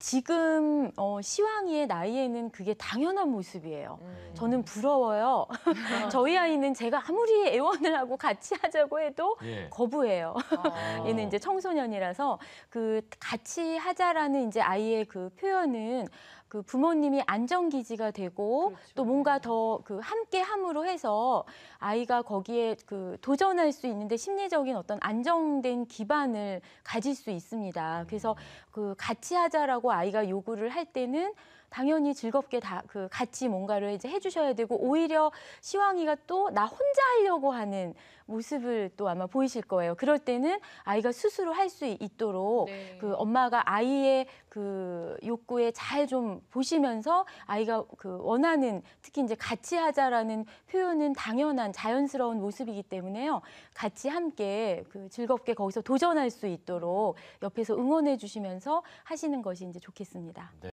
지금 어, 시황이의 나이에는 그게 당연한 모습이에요. 음. 저는 부러워요. 저희 아이는 제가 아무리 애원을 하고 같이 하자고 해도 예. 거부해요. 아. 얘는 이제 청소년이라서 그 같이 하자라는 이제 아이의 그 표현은 그 부모님이 안정기지가 되고 그렇죠. 또 뭔가 더 그 함께 함으로 해서 아이가 거기에 그 도전할 수 있는데 심리적인 어떤 안정된 기반을 가질 수 있습니다. 그래서 음. 그 같이 하자라고 아이가 요구를 할 때는 당연히 즐겁게 다 그 같이 뭔가를 이제 해주셔야 되고 오히려 시황이가 또 나 혼자 하려고 하는 모습을 또 아마 보이실 거예요. 그럴 때는 아이가 스스로 할 수 있도록 네. 그 엄마가 아이의 그 욕구에 잘 좀 보시면서 아이가 그 원하는 특히 이제 같이 하자라는 표현은 당연한 자연스러운 모습이기 때문에요. 같이 함께 그 즐겁게 거기서 도전할 수 있도록 옆에서 응원해 주시면서 하시는 것이 이제 좋겠습니다. 네.